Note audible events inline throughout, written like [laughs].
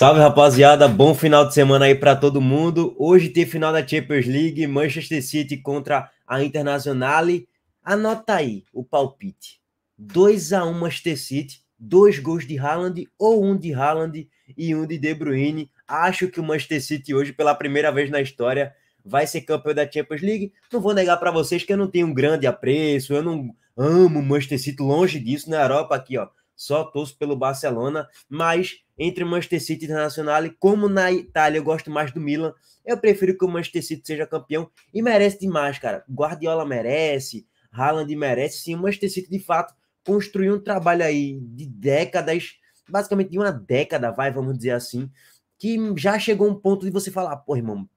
Salve rapaziada, bom final de semana aí para todo mundo. Hoje tem final da Champions League, Manchester City contra a Internazionale. Anota aí o palpite: 2 a 1 Manchester City, dois gols de Haaland ou um de Haaland e um de De Bruyne. Acho que o Manchester City hoje pela primeira vez na história vai ser campeão da Champions League. Não vou negar para vocês que eu não tenho um grande apreço, eu não amo o Manchester City longe disso na Europa aqui, ó. Só torço pelo Barcelona, mas entre Manchester City e Internacional. E como na Itália eu gosto mais do Milan, eu prefiro que o Manchester City seja campeão e merece demais, cara. Guardiola merece, Haaland merece. Sim, o Manchester City de fato construiu um trabalho aí de décadas, basicamente de uma década, vai, vamos dizer assim, que já chegou um ponto de você falar, pô, irmão,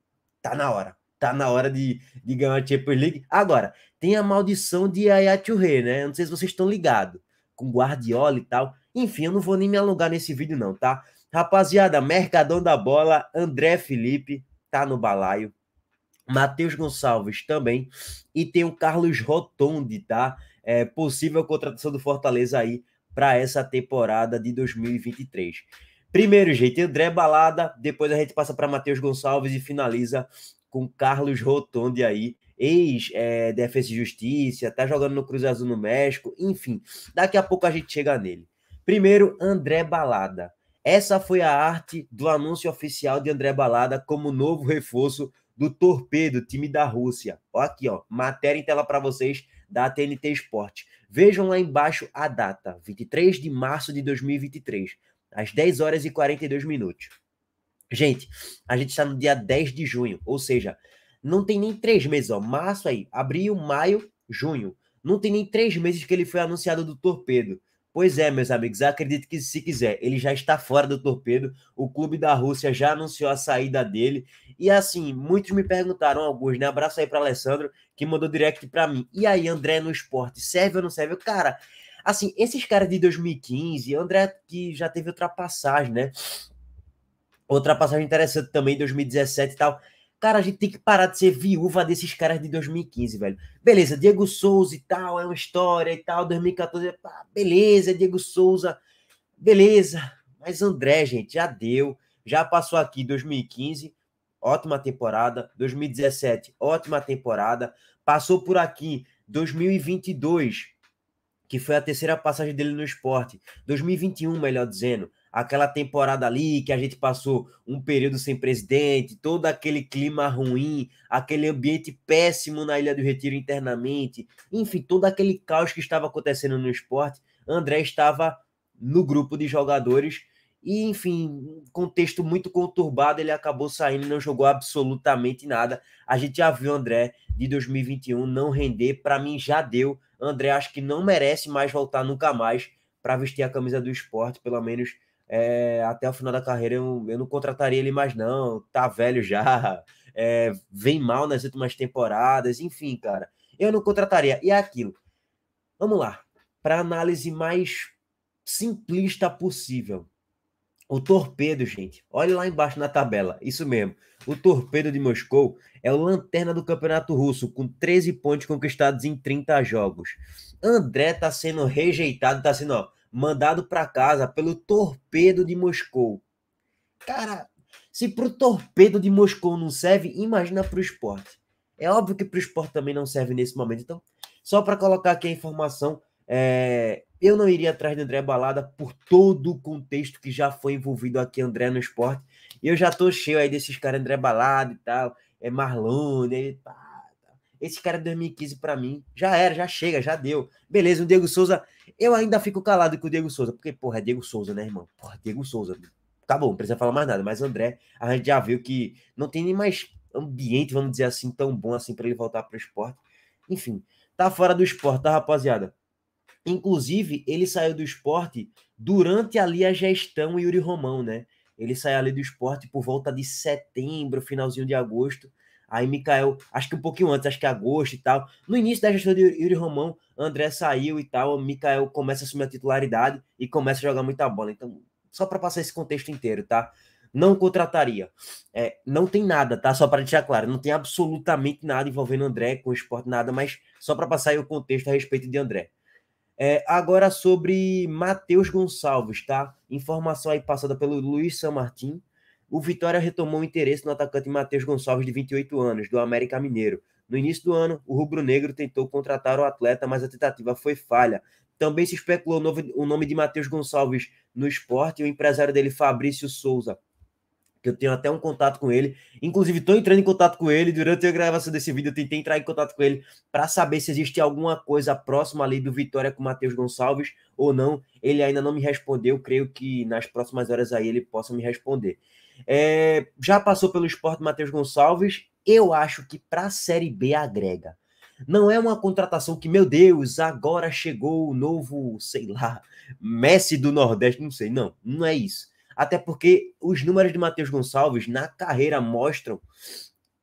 tá na hora. Tá na hora de, de ganhar a Champions League. Agora, tem a maldição de Yaya Touré, né? não sei se vocês estão ligados com Guardiola e tal. Enfim, eu não vou nem me alongar nesse vídeo não, tá? Rapaziada, Mercadão da Bola, André Felipe tá no balaio. Matheus Gonçalves também. E tem o Carlos Rotondi, tá? É, possível contratação do Fortaleza aí para essa temporada de 2023. Primeiro, gente, André Balada, depois a gente passa para Matheus Gonçalves e finaliza com Carlos Rotondi aí, ex-Defesa é, e Justiça, tá jogando no Cruz Azul no México, enfim, daqui a pouco a gente chega nele. Primeiro, André Balada. Essa foi a arte do anúncio oficial de André Balada como novo reforço do Torpedo, time da Rússia. Ó, aqui, ó, matéria em tela para vocês da TNT Esporte. Vejam lá embaixo a data, 23 de março de 2023, às 10 horas e 42 minutos. Gente, a gente está no dia 10 de junho, ou seja, não tem nem três meses, ó. Março aí, abril, maio, junho. Não tem nem três meses que ele foi anunciado do Torpedo. Pois é, meus amigos, acredito que se quiser, ele já está fora do torpedo. O clube da Rússia já anunciou a saída dele. E assim, muitos me perguntaram, alguns, né? Abraço aí para Alessandro, que mandou direct para mim. E aí, André no esporte, serve ou não serve? Cara, assim, esses caras de 2015, André que já teve ultrapassagem, né? Outra passagem interessante também, 2017 e tal. Cara, a gente tem que parar de ser viúva desses caras de 2015, velho. Beleza, Diego Souza e tal, é uma história e tal, 2014, é beleza, Diego Souza, beleza. Mas André, gente, já deu, já passou aqui 2015, ótima temporada, 2017, ótima temporada, passou por aqui 2022, que foi a terceira passagem dele no esporte, 2021, melhor dizendo, aquela temporada ali que a gente passou um período sem presidente, todo aquele clima ruim, aquele ambiente péssimo na Ilha do Retiro internamente, enfim, todo aquele caos que estava acontecendo no esporte, André estava no grupo de jogadores e, enfim, contexto muito conturbado, ele acabou saindo e não jogou absolutamente nada. A gente já viu André de 2021 não render, para mim já deu. André acho que não merece mais voltar nunca mais para vestir a camisa do esporte, pelo menos é, até o final da carreira eu, eu, não contrataria ele mais, não. Tá velho já, [laughs] é, vem mal nas últimas temporadas, enfim, cara. Eu não contrataria. E é aquilo. Vamos lá. Para análise mais simplista possível. O torpedo, gente. Olha lá embaixo na tabela. Isso mesmo. O torpedo de Moscou é o lanterna do campeonato russo, com 13 pontos conquistados em 30 jogos. André tá sendo rejeitado, tá sendo, ó, mandado para casa pelo torpedo de Moscou. Cara, se pro torpedo de Moscou não serve, imagina pro esporte. É óbvio que pro esporte também não serve nesse momento. Então, só para colocar aqui a informação, é, eu não iria atrás de André Balada por todo o contexto que já foi envolvido aqui André no esporte. E eu já tô cheio aí desses caras André Balada e tal, é Marlon, e tá. Esse cara de 2015 para mim já era, já chega, já deu. Beleza, o Diego Souza, eu ainda fico calado com o Diego Souza, porque porra, é Diego Souza, né, irmão? Porra, Diego Souza. Tá bom, não precisa falar mais nada, mas André, a gente já viu que não tem nem mais ambiente, vamos dizer assim, tão bom assim para ele voltar para o esporte. Enfim, tá fora do esporte, tá, rapaziada? Inclusive, ele saiu do esporte durante ali a gestão Yuri Romão, né? Ele saiu ali do esporte por volta de setembro, finalzinho de agosto. Aí Mikael, acho que um pouquinho antes, acho que agosto e tal. No início da gestão de Yuri Romão, André saiu e tal. Mikael começa a assumir a titularidade e começa a jogar muita bola. Então, só para passar esse contexto inteiro, tá? Não contrataria. É, não tem nada, tá? Só para deixar claro, não tem absolutamente nada envolvendo André com o esporte, nada, mas só para passar aí o contexto a respeito de André. É, agora sobre Matheus Gonçalves, tá? Informação aí passada pelo Luiz San Martin o Vitória retomou o interesse no atacante Matheus Gonçalves, de 28 anos, do América Mineiro. No início do ano, o rubro-negro tentou contratar o atleta, mas a tentativa foi falha. Também se especulou o nome de Matheus Gonçalves no esporte e o empresário dele, Fabrício Souza, que eu tenho até um contato com ele. Inclusive, estou entrando em contato com ele durante a gravação desse vídeo. Eu tentei entrar em contato com ele para saber se existe alguma coisa próxima ali do Vitória com Matheus Gonçalves ou não. Ele ainda não me respondeu. Creio que nas próximas horas aí ele possa me responder. É, já passou pelo esporte Matheus Gonçalves. Eu acho que para a Série B agrega. Não é uma contratação que, meu Deus, agora chegou o novo, sei lá, Messi do Nordeste, não sei. Não, não é isso. Até porque os números de Matheus Gonçalves na carreira mostram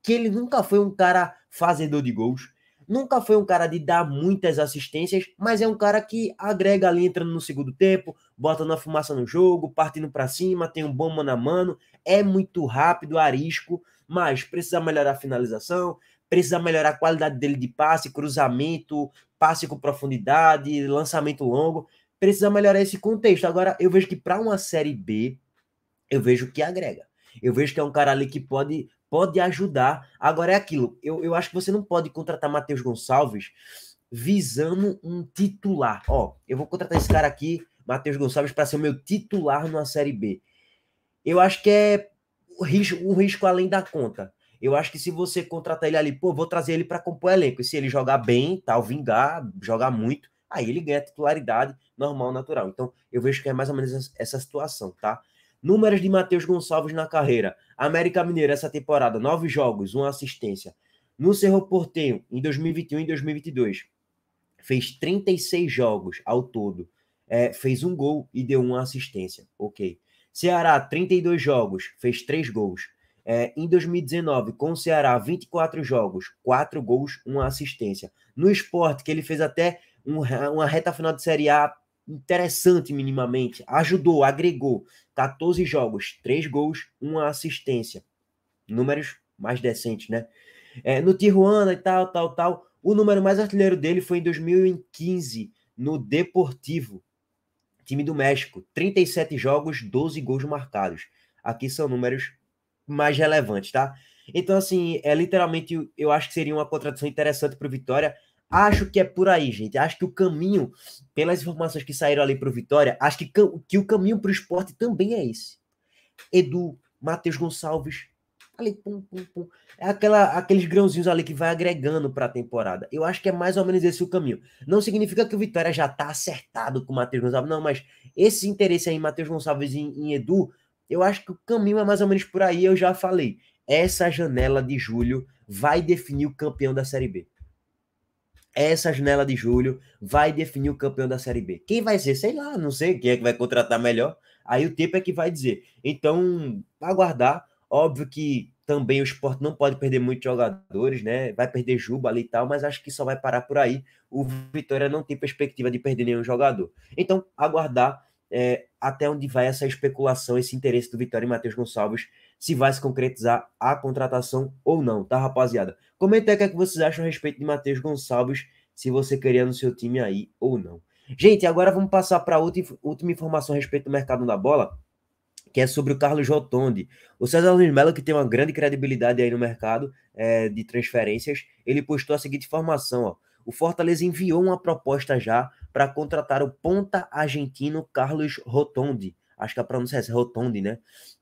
que ele nunca foi um cara fazedor de gols, nunca foi um cara de dar muitas assistências, mas é um cara que agrega ali entrando no segundo tempo, botando a fumaça no jogo, partindo para cima, tem um bom mano a mano, é muito rápido, arisco, mas precisa melhorar a finalização, precisa melhorar a qualidade dele de passe, cruzamento, passe com profundidade, lançamento longo, precisa melhorar esse contexto. Agora, eu vejo que para uma Série B, eu vejo que agrega. Eu vejo que é um cara ali que pode pode ajudar. Agora é aquilo, eu, eu acho que você não pode contratar Matheus Gonçalves visando um titular. Ó, eu vou contratar esse cara aqui, Matheus Gonçalves, para ser o meu titular numa Série B eu acho que é um risco, o risco além da conta. Eu acho que se você contratar ele ali, pô, vou trazer ele para compor elenco. E se ele jogar bem, tal, vingar, jogar muito, aí ele ganha titularidade normal, natural. Então, eu vejo que é mais ou menos essa, essa situação, tá? Números de Matheus Gonçalves na carreira. América Mineira, essa temporada, nove jogos, uma assistência. No Cerro Porteio, em 2021 e 2022, fez 36 jogos ao todo. É, fez um gol e deu uma assistência. Ok. Ceará, 32 jogos, fez 3 gols. É, em 2019, com o Ceará, 24 jogos, 4 gols, 1 assistência. No esporte, que ele fez até um, uma reta final de Série A interessante minimamente, ajudou, agregou 14 jogos, 3 gols, 1 assistência. Números mais decentes, né? É, no Tijuana e tal, tal, tal. O número mais artilheiro dele foi em 2015, no Deportivo, Time do México, 37 jogos, 12 gols marcados. Aqui são números mais relevantes, tá? Então, assim, é literalmente, eu acho que seria uma contratação interessante para o Vitória. Acho que é por aí, gente. Acho que o caminho, pelas informações que saíram ali para o Vitória, acho que, que o caminho para o esporte também é esse. Edu, Matheus Gonçalves, ali, pum, pum, pum. É aquela, aqueles grãozinhos ali que vai agregando para a temporada. Eu acho que é mais ou menos esse o caminho. Não significa que o Vitória já está acertado com o Matheus Gonçalves, não, mas esse interesse aí em Matheus Gonçalves e em, em Edu, eu acho que o caminho é mais ou menos por aí, eu já falei. Essa janela de julho vai definir o campeão da Série B. Essa janela de julho vai definir o campeão da Série B. Quem vai ser? Sei lá, não sei quem é que vai contratar melhor. Aí o tempo é que vai dizer. Então, aguardar Óbvio que também o esporte não pode perder muitos jogadores, né? Vai perder Juba ali e tal, mas acho que só vai parar por aí. O Vitória não tem perspectiva de perder nenhum jogador. Então, aguardar é, até onde vai essa especulação, esse interesse do Vitória e Matheus Gonçalves, se vai se concretizar a contratação ou não, tá, rapaziada? Comenta aí o que, é que vocês acham a respeito de Matheus Gonçalves, se você queria no seu time aí ou não. Gente, agora vamos passar para a última, última informação a respeito do mercado da bola que é sobre o Carlos Rotondi. O César Luiz Mello, que tem uma grande credibilidade aí no mercado é, de transferências, ele postou a seguinte informação: ó. o Fortaleza enviou uma proposta já para contratar o ponta argentino Carlos Rotondi. Acho que a pronúncia é essa, Rotondi, né?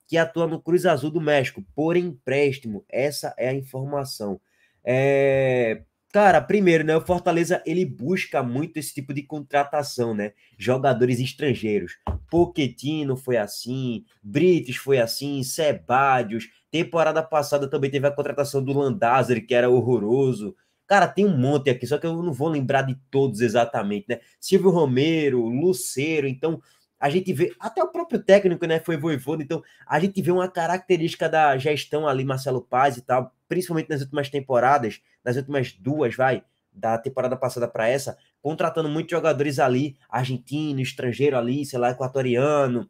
Que atua no Cruz Azul do México, por empréstimo. Essa é a informação. É, Cara, primeiro, né, o Fortaleza ele busca muito esse tipo de contratação, né? Jogadores estrangeiros. Poquetino foi assim, Brites foi assim, Sebadios. Temporada passada também teve a contratação do Landazer, que era horroroso. Cara, tem um monte aqui, só que eu não vou lembrar de todos exatamente, né? Silvio Romero, Lucero, então a gente vê, até o próprio técnico, né, foi voivodo, então a gente vê uma característica da gestão ali, Marcelo Paz e tal, principalmente nas últimas temporadas, nas últimas duas, vai, da temporada passada para essa, contratando muitos jogadores ali, argentino, estrangeiro ali, sei lá, equatoriano,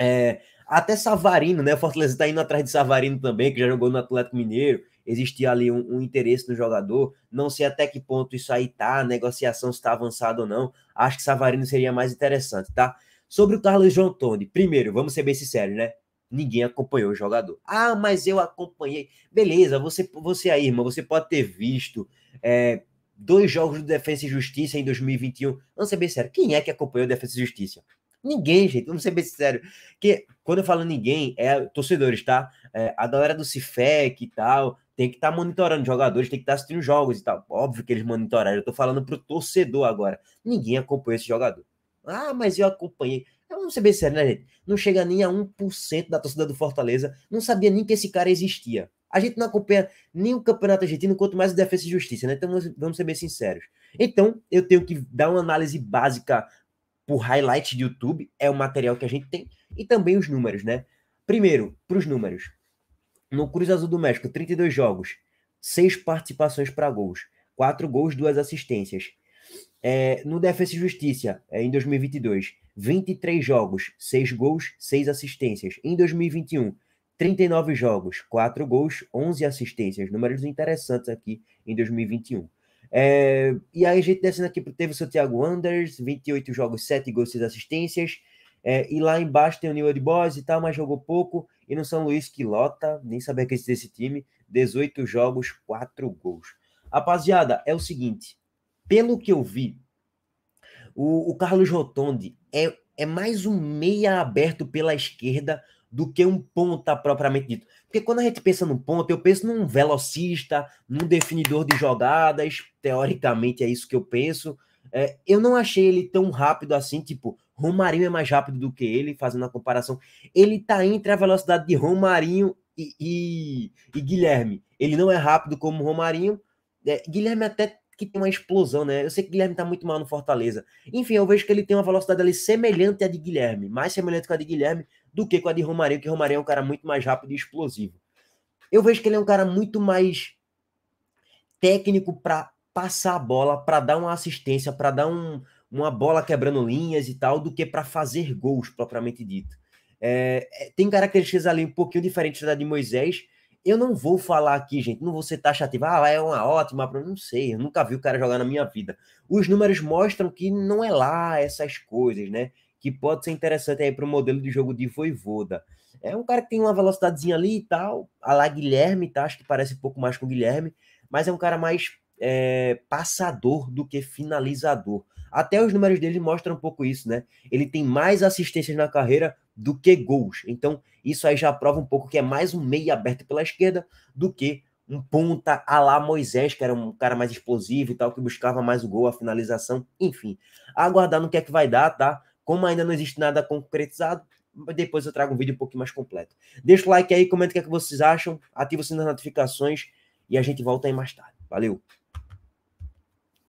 é, até Savarino, né, o Fortaleza tá indo atrás de Savarino também, que já jogou no Atlético Mineiro, existia ali um, um, interesse no jogador. Não sei até que ponto isso aí tá, negociação se tá avançado ou não. Acho que Savarino seria mais interessante, tá? Sobre o Carlos João Tony, primeiro, vamos ser bem sinceros, né? Ninguém acompanhou o jogador. Ah, mas eu acompanhei. Beleza, você, você aí, irmão, você pode ter visto é, dois jogos do Defesa e Justiça em 2021. Vamos ser bem sério, quem é que acompanhou o Defesa e Justiça? Ninguém, gente, vamos ser bem sincero. Que quando eu falo ninguém, é torcedores, tá? É, a galera do Cifec e tal, tem que estar tá monitorando jogadores, tem que estar tá assistindo jogos e tal. Óbvio que eles monitoraram, eu tô falando pro torcedor agora. Ninguém acompanhou esse jogador. Ah, mas eu acompanhei. É, vamos ser bem sérios, né, gente? Não chega nem a 1% da torcida do Fortaleza. Não sabia nem que esse cara existia. A gente não acompanha nem o Campeonato Argentino, quanto mais o Defesa e Justiça, né? Então vamos ser bem sinceros. Então, eu tenho que dar uma análise básica por highlight de YouTube, é o material que a gente tem, e também os números, né? Primeiro, para os números. No Cruz Azul do México, 32 jogos, 6 participações para gols, 4 gols, 2 assistências. É, no Defesa e Justiça, é, em 2022, 23 jogos, 6 gols, 6 assistências. Em 2021, 39 jogos, 4 gols, 11 assistências. Números interessantes aqui em 2021. É, e aí a gente descendo aqui, teve o Santiago Anders, 28 jogos, 7 gols, 6 assistências. É, e lá embaixo tem o Newell de Boys e tal, mas jogou pouco. E no São Luís, que lota, nem sabia que existia esse time, 18 jogos, 4 gols. Rapaziada, é o seguinte, pelo que eu vi, o, o Carlos Rotondi é, é mais um meia aberto pela esquerda do que um ponta propriamente dito. Porque quando a gente pensa num ponta, eu penso num velocista, num definidor de jogadas, teoricamente é isso que eu penso. É, eu não achei ele tão rápido assim, tipo, Romarinho é mais rápido do que ele, fazendo a comparação. Ele tá entre a velocidade de Romarinho e, e, e Guilherme. Ele não é rápido como Romarinho. É, Guilherme até que tem uma explosão, né? Eu sei que Guilherme tá muito mal no Fortaleza. Enfim, eu vejo que ele tem uma velocidade ali semelhante à de Guilherme, mais semelhante com a de Guilherme do que com a de Romarinho, que Romarinho é um cara muito mais rápido e explosivo. Eu vejo que ele é um cara muito mais técnico para passar a bola, para dar uma assistência, para dar um, uma bola quebrando linhas e tal, do que para fazer gols propriamente dito. É, é, tem características ali um pouquinho diferentes da de Moisés, eu não vou falar aqui, gente, não vou ser taxativo. Ah, é uma ótima, não sei, eu nunca vi o cara jogar na minha vida. Os números mostram que não é lá essas coisas, né? Que pode ser interessante aí para o modelo de jogo de Voivoda. É um cara que tem uma velocidadezinha ali e tal, a lá Guilherme, tá? Acho que parece um pouco mais com o Guilherme, mas é um cara mais é, passador do que finalizador. Até os números dele mostram um pouco isso, né? Ele tem mais assistências na carreira do que gols. Então, isso aí já prova um pouco que é mais um meia aberto pela esquerda do que um ponta a lá Moisés, que era um cara mais explosivo e tal, que buscava mais o gol, a finalização, enfim. Aguardar no que é que vai dar, tá? Como ainda não existe nada concretizado, depois eu trago um vídeo um pouquinho mais completo. Deixa o like aí, comenta o que, é que vocês acham, ativa o sininho das notificações e a gente volta aí mais tarde. Valeu!